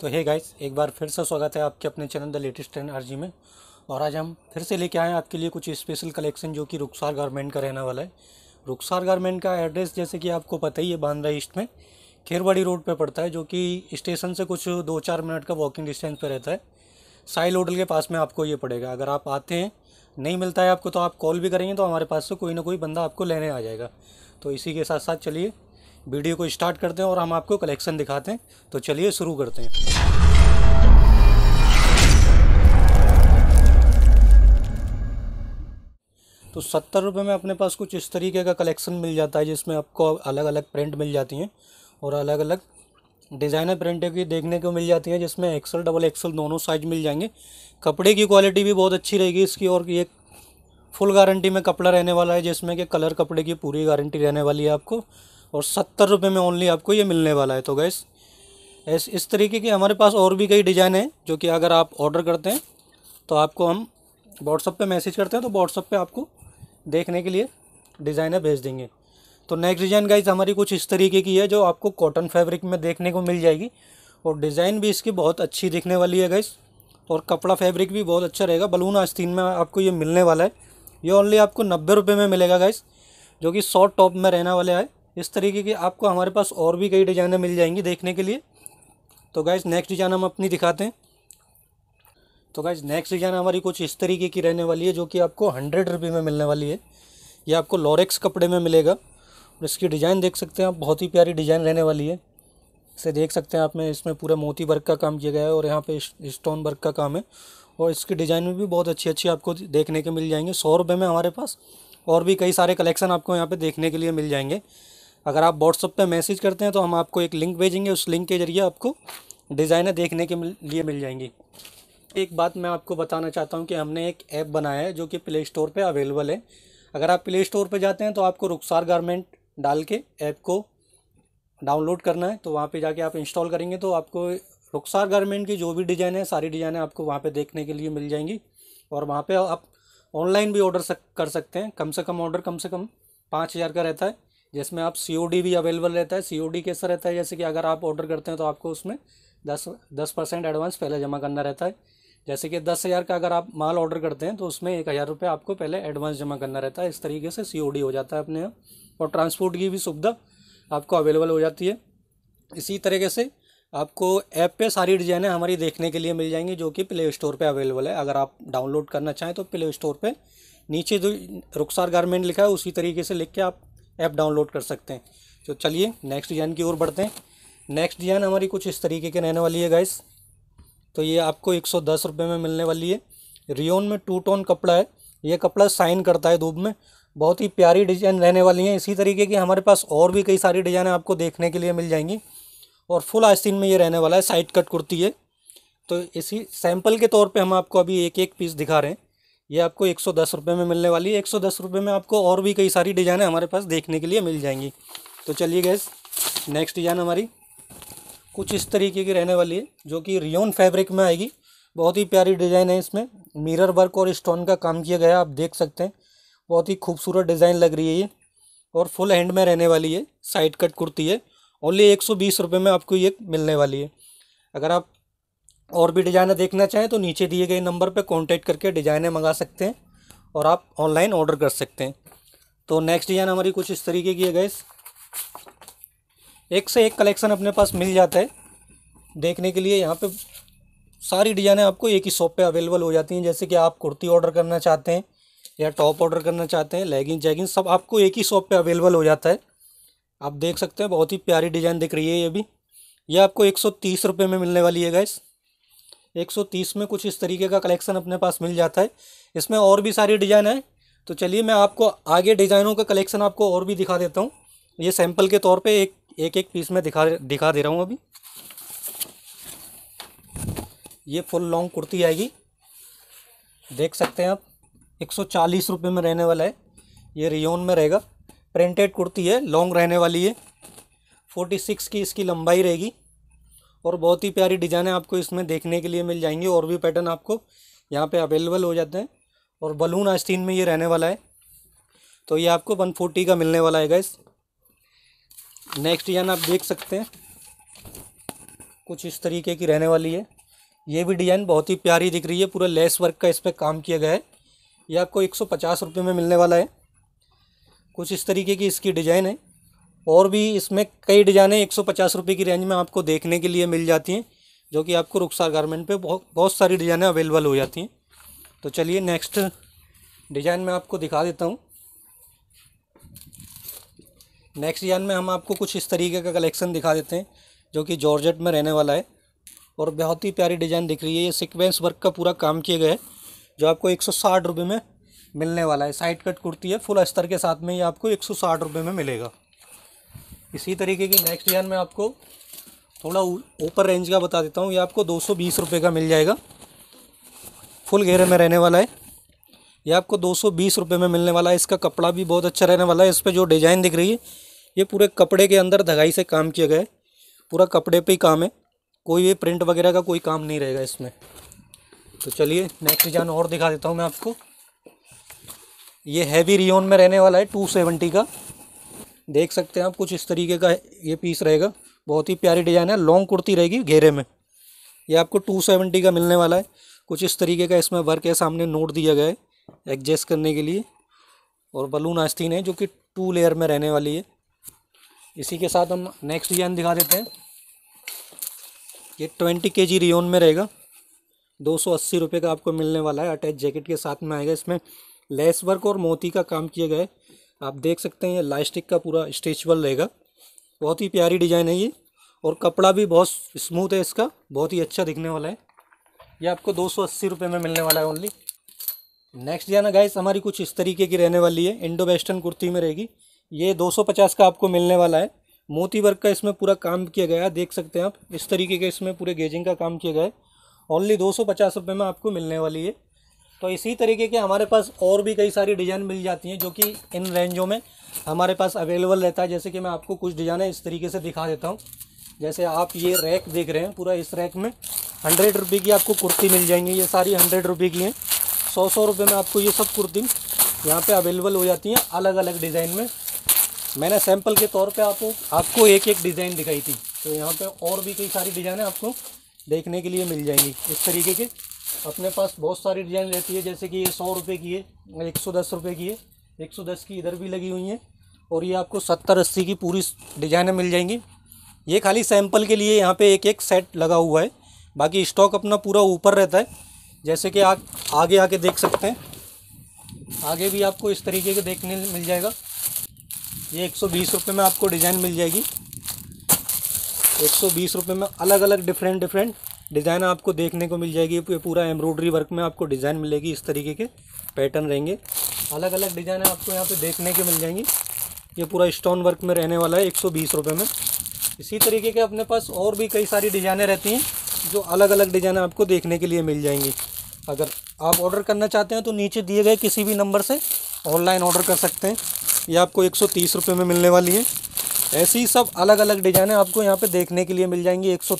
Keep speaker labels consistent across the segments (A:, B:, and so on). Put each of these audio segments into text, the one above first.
A: तो hey guys एक बार फिर से स्वागत है आपके अपने चैनल द लेटेस्ट ट्रेन आरजी में और आज हम फिर से लेके आए हैं आपके लिए कुछ स्पेशल कलेक्शन जो कि रुखसार गारमेंट का रहने वाला है रुखसार गारमेंट का एड्रेस जैसे कि आपको पता ही है बांद्रा ईस्ट में खेरवाड़ी रोड पर पड़ता है जो कि स्टेशन से कुछ दो चार मिनट का वॉकिंग डिस्टेंस पर रहता है साइल होटल के पास में आपको ये पड़ेगा अगर आप आते हैं नहीं मिलता है आपको तो आप कॉल भी करेंगे तो हमारे पास से कोई ना कोई बंदा आपको लेने आ जाएगा तो इसी के साथ साथ चलिए वीडियो को स्टार्ट करते हैं और हम आपको कलेक्शन दिखाते हैं तो चलिए शुरू करते हैं तो सत्तर रुपये में अपने पास कुछ इस तरीके का कलेक्शन मिल जाता है जिसमें आपको अलग अलग प्रिंट मिल जाती हैं और अलग अलग डिज़ाइनर प्रिंट की देखने को मिल जाती है जिसमें एक्सल डबल एक्सल दोनों साइज मिल जाएंगे कपड़े की क्वालिटी भी बहुत अच्छी रहेगी इसकी और ये फुल गारंटी में कपड़ा रहने वाला है जिसमें कि कलर कपड़े की पूरी गारंटी रहने वाली है आपको और सत्तर रुपये में ओनली आपको ये मिलने वाला है तो गैस ऐस इस तरीके के हमारे पास और भी कई डिज़ाइन हैं जो कि अगर आप ऑर्डर करते हैं तो आपको हम व्हाट्सअप पे मैसेज करते हैं तो व्हाट्सअप पे आपको देखने के लिए डिज़ाइनें भेज देंगे तो नेक्स्ट डिज़ाइन गाइज हमारी कुछ इस तरीके की है जो आपको कॉटन फैब्रिक में देखने को मिल जाएगी और डिज़ाइन भी इसकी बहुत अच्छी दिखने वाली है गाइज और कपड़ा फैब्रिक भी बहुत अच्छा रहेगा बलून आस्तीन में आपको ये मिलने वाला है ये ओनली आपको नब्बे रुपये में मिलेगा गाइज जो कि शॉर्ट टॉप में रहने वाला है इस तरीके की आपको हमारे पास और भी कई डिजाइनें मिल जाएंगी देखने के लिए तो गाइज़ नेक्स्ट डिजाइन हम अपनी दिखाते हैं तो गाइज़ नेक्स्ट डिजाइन हमारी कुछ इस तरीके की रहने वाली है जो कि आपको हंड्रेड रुपये में मिलने वाली है ये आपको लॉरेक्स कपड़े में मिलेगा और इसकी डिज़ाइन देख सकते हैं आप बहुत ही प्यारी डिज़ाइन रहने वाली है इसे देख सकते हैं आप में इसमें पूरा मोती वर्क का काम किया गया है और यहाँ पे स्टोन वर्क का काम है और इसकी डिज़ाइन में भी बहुत अच्छी अच्छी आपको देखने के मिल जाएंगे सौ रुपये में हमारे पास और भी कई सारे कलेक्शन आपको यहाँ पर देखने के लिए मिल जाएंगे अगर आप व्हाट्सअप पे मैसेज करते हैं तो हम आपको एक लिंक भेजेंगे उस लिंक के ज़रिए आपको डिज़ाइनें देखने के लिए मिल जाएंगी एक बात मैं आपको बताना चाहता हूँ कि हमने एक ऐप बनाया है जो कि प्ले स्टोर पर अवेलेबल है अगर आप प्ले स्टोर पर जाते हैं तो आपको रुखसार गारमेंट डाल के ऐप को डाउनलोड करना है तो वहाँ पे जाके आप इंस्टॉल करेंगे तो आपको रुखसार गारमेंट की जो भी डिज़ाइन है सारी डिज़ाइनें आपको वहाँ पे देखने के लिए मिल जाएंगी और वहाँ पे आप ऑनलाइन भी ऑर्डर सक, कर सकते हैं कम से कम ऑर्डर कम से कम पाँच हज़ार का रहता है जिसमें आप सी भी अवेलेबल रहता है सी कैसा रहता है जैसे कि अगर आप ऑर्डर करते हैं तो आपको उसमें दस दस परसेंट एडवांस पहले जमा करना रहता है जैसे कि दस हज़ार का अगर आप माल ऑर्डर करते हैं तो उसमें एक हज़ार रुपये आपको पहले एडवांस जमा करना रहता है इस तरीके से सी हो जाता है अपने यहाँ और ट्रांसपोर्ट की भी सुविधा आपको अवेलेबल हो जाती है इसी तरीके से आपको ऐप पे सारी डिज़ाइनें हमारी देखने के लिए मिल जाएंगी जो कि प्ले स्टोर पर अवेलेबल है अगर आप डाउनलोड करना चाहें तो प्ले स्टोर पर नीचे जो रुखसार गारमेंट लिखा है उसी तरीके से लिख के आप ऐप डाउनलोड कर सकते हैं तो चलिए नेक्स्ट डिज़ाइन की ओर बढ़ते हैं नेक्स्ट डिज़ाइन हमारी कुछ इस तरीके की रहने वाली है गाइस तो ये आपको एक सौ में मिलने वाली है रियोन में टू टोन कपड़ा है ये कपड़ा साइन करता है धूप में बहुत ही प्यारी डिज़ाइन रहने वाली हैं इसी तरीके की हमारे पास और भी कई सारी डिज़ाइन आपको देखने के लिए मिल जाएंगी और फुल आस्तीन में ये रहने वाला है साइड कट कुर्ती है तो इसी सैंपल के तौर पे हम आपको अभी एक एक पीस दिखा रहे हैं ये आपको एक सौ दस रुपये में मिलने वाली है एक सौ दस रुपये में आपको और भी कई सारी डिज़ाइनें हमारे पास देखने के लिए मिल जाएंगी तो चलिए गैस नेक्स्ट डिज़ाइन हमारी कुछ इस तरीके की रहने वाली है जो कि रियोन फैब्रिक में आएगी बहुत ही प्यारी डिज़ाइन है इसमें मिरर वर्क और स्टोन का काम किया गया आप देख सकते हैं बहुत ही खूबसूरत डिज़ाइन लग रही है ये और फुल हैंड में रहने वाली है साइड कट कुर्ती है ओनली एक सौ बीस रुपये में आपको ये मिलने वाली है अगर आप और भी डिज़ाइनें देखना चाहें तो नीचे दिए गए नंबर पर कॉन्टेक्ट करके डिज़ाइनें मंगा सकते हैं और आप ऑनलाइन ऑर्डर कर सकते हैं तो नेक्स्ट डिज़ाइन हमारी कुछ इस तरीके की है गैस एक से एक कलेक्शन अपने पास मिल जाता है देखने के लिए यहाँ पे सारी डिज़ाइनें आपको एक ही शॉप पे अवेलेबल हो जाती हैं जैसे कि आप कुर्ती ऑर्डर करना चाहते हैं या टॉप ऑर्डर करना चाहते हैं लेगिंग जैगिंग सब आपको एक ही शॉप पे अवेलेबल हो जाता है आप देख सकते हैं बहुत ही प्यारी डिज़ाइन दिख रही है ये भी ये आपको एक सौ में मिलने वाली है गैस 130 में कुछ इस तरीके का कलेक्शन अपने पास मिल जाता है इसमें और भी सारी डिज़ाइन है तो चलिए मैं आपको आगे डिज़ाइनों का कलेक्शन आपको और भी दिखा देता हूँ ये सैम्पल के तौर पर एक एक एक पीस में दिखा दिखा दे रहा हूँ अभी ये फुल लॉन्ग कुर्ती आएगी देख सकते हैं आप एक सौ चालीस रुपये में रहने वाला है ये रियोन में रहेगा प्रिंटेड कुर्ती है लॉन्ग रहने वाली है फोर्टी सिक्स की इसकी लंबाई रहेगी और बहुत ही प्यारी डिज़ाइन है आपको इसमें देखने के लिए मिल जाएंगी और भी पैटर्न आपको यहाँ पे अवेलेबल हो जाते हैं और बलून आस्तीन में ये रहने वाला है तो ये आपको वन फोर्टी का मिलने वाला है गैस नेक्स्ट डिजाइन आप देख सकते हैं कुछ इस तरीके की रहने वाली है ये भी डिज़ाइन बहुत ही प्यारी दिख रही है पूरा लेस वर्क का इस पर काम किया गया है ये आपको एक सौ पचास रुपये में मिलने वाला है कुछ इस तरीके की इसकी डिज़ाइन है और भी इसमें कई डिज़ाइने एक सौ पचास रुपये की रेंज में आपको देखने के लिए मिल जाती हैं जो कि आपको रुखसार गारमेंट पे बहुत बहुत सारी डिज़ाइनें अवेलेबल हो जाती हैं तो चलिए नेक्स्ट डिज़ाइन में आपको दिखा देता हूँ नेक्स्ट डिज़ाइन में हम आपको कुछ इस तरीके का कलेक्शन दिखा देते हैं जो कि जॉर्जेट में रहने वाला है और बहुत ही प्यारी डिज़ाइन दिख रही है ये सिक्वेंस वर्क का पूरा काम किया गया है जो आपको एक सौ में मिलने वाला है साइड कट कुर्ती है फुल अस्तर के साथ में ये आपको एक सौ में मिलेगा इसी तरीके की नेक्स्ट यान मैं आपको थोड़ा ऊपर रेंज का बता देता हूँ ये आपको दो सौ का मिल जाएगा फुल घेरे में रहने वाला है ये आपको दो सौ में मिलने वाला है इसका कपड़ा भी बहुत अच्छा रहने वाला है इस पर जो डिज़ाइन दिख रही है ये पूरे कपड़े के अंदर धगाई से काम किया गया है पूरा कपड़े पे ही काम है कोई भी प्रिंट वगैरह का कोई काम नहीं रहेगा इसमें तो चलिए नेक्स्ट डिजाइन और दिखा देता हूँ मैं आपको ये हैवी रियोन में रहने वाला है टू सेवेंटी का देख सकते हैं आप कुछ इस तरीके का ये पीस रहेगा बहुत ही प्यारी डिजाइन है लॉन्ग कुर्ती रहेगी घेरे में ये आपको टू सेवेंटी का मिलने वाला है कुछ इस तरीके का इसमें वर्क है सामने नोट दिया गया है एडजस्ट करने के लिए और बलून आस्तीन है जो कि टू लेयर में रहने वाली है इसी के साथ हम नेक्स्ट डिजाइन दिखा देते हैं ये ट्वेंटी के जी रियोन में रहेगा दो सौ अस्सी रुपये का आपको मिलने वाला है अटैच जैकेट के साथ में आएगा इसमें लेस वर्क और मोती का काम किया गया है आप देख सकते हैं ये लाइस्टिक का पूरा स्ट्रेचबल रहेगा बहुत ही प्यारी डिज़ाइन है ये और कपड़ा भी बहुत स्मूथ है इसका बहुत ही अच्छा दिखने वाला है ये आपको दो सौ में मिलने वाला है ओनली नेक्स्ट जाना गाइस हमारी कुछ इस तरीके की रहने वाली है इंडो वेस्टर्न कुर्ती में रहेगी ये 250 का आपको मिलने वाला है मोती वर्क का इसमें पूरा काम किया गया है देख सकते हैं आप इस तरीके के इसमें पूरे गेजिंग का काम किया गया है ओनली दो सौ में आपको मिलने वाली है तो इसी तरीके के हमारे पास और भी कई सारी डिज़ाइन मिल जाती हैं जो कि इन रेंजों में हमारे पास अवेलेबल रहता है जैसे कि मैं आपको कुछ डिज़ाइनें इस तरीके से दिखा देता हूँ जैसे आप ये रैक देख रहे हैं पूरा इस रैक में हंड्रेड रुपये की आपको कुर्ती मिल जाएंगी ये सारी हंड्रेड रुपये की हैं सौ सौ रुपये में आपको ये सब कुर्ती यहाँ पे अवेलेबल हो जाती हैं अलग अलग डिज़ाइन में मैंने सैम्पल के तौर पे आपको आपको एक एक डिज़ाइन दिखाई थी तो यहाँ पे और भी कई सारी डिज़ाइनें आपको देखने के लिए मिल जाएंगी इस तरीके के अपने पास बहुत सारी डिज़ाइन रहती है जैसे कि ये सौ रुपये की है एक सौ दस रुपये की है एक सौ दस की इधर भी लगी हुई है और ये आपको सत्तर अस्सी की पूरी डिज़ाइनें मिल जाएंगी ये खाली सैंपल के लिए यहाँ पे एक एक सेट लगा हुआ है बाकी स्टॉक अपना पूरा ऊपर रहता है जैसे कि आप आगे आके देख सकते हैं आगे भी आपको इस तरीके के देखने मिल जाएगा ये एक सौ में आपको डिज़ाइन मिल जाएगी एक सौ में अलग अलग डिफरेंट डिफरेंट डिज़ाइन आपको देखने को मिल जाएगी पूरा एम्ब्रॉयडरी वर्क में आपको डिज़ाइन मिलेगी इस तरीके के पैटर्न रहेंगे अलग अलग डिज़ाइन आपको यहाँ पे देखने के मिल जाएंगी ये पूरा स्टोन वर्क में रहने वाला है एक सौ में इसी तरीके के अपने पास और भी कई सारी डिज़ाइनें रहती हैं जो अलग अलग डिज़ाइन आपको देखने के लिए मिल जाएंगी अगर आप ऑर्डर करना चाहते हैं तो नीचे दिए गए किसी भी नंबर से ऑनलाइन ऑर्डर कर सकते हैं ये आपको एक सौ में मिलने वाली है ऐसी सब अलग अलग डिज़ाइनें आपको यहाँ पे देखने के लिए मिल जाएंगी एक सौ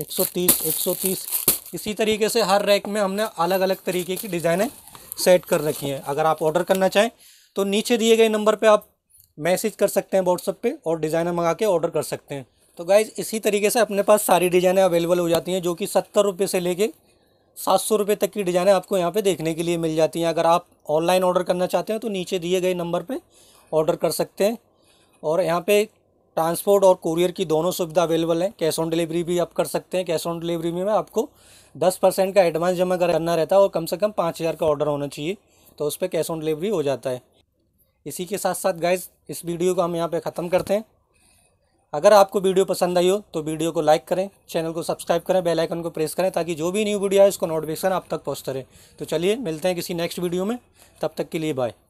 A: 130 130 इसी तरीके से हर रैक में हमने अलग अलग तरीके की डिज़ाइनें सेट कर रखी हैं अगर आप ऑर्डर करना चाहें तो नीचे दिए गए नंबर पे आप मैसेज कर सकते हैं व्हाट्सअप पे और डिज़ाइनें मंगा के ऑर्डर कर सकते हैं तो गाइज इसी तरीके से अपने पास सारी डिज़ाइनें अवेलेबल हो जाती हैं जो कि सत्तर रुपये से लेके सात सौ रुपये तक की डिज़ाइनें आपको यहाँ पे देखने के लिए मिल जाती हैं अगर आप ऑनलाइन ऑर्डर करना चाहते हैं तो नीचे दिए गए नंबर पर ऑर्डर कर सकते हैं और यहाँ पे ट्रांसपोर्ट और कुरियर की दोनों सुविधा अवेलेबल है कैश ऑन डिलीवरी भी आप कर सकते हैं कैश ऑन डिलीवरी में आपको दस परसेंट का एडवांस जमा करना रहता है और कम से कम पाँच हज़ार का ऑर्डर होना चाहिए तो उस पर कैश ऑन डिलीवरी हो जाता है इसी के साथ साथ गाइज इस वीडियो को हम यहाँ पे ख़त्म करते हैं अगर आपको वीडियो पसंद आई हो तो वीडियो को लाइक करें चैनल को सब्सक्राइब करें बेल आइकन को प्रेस करें ताकि जो भी न्यू वीडियो है उसको नोटिफिकेशन आप तक पहुँचता रहे तो चलिए मिलते हैं किसी नेक्स्ट वीडियो में तब तक के लिए बाय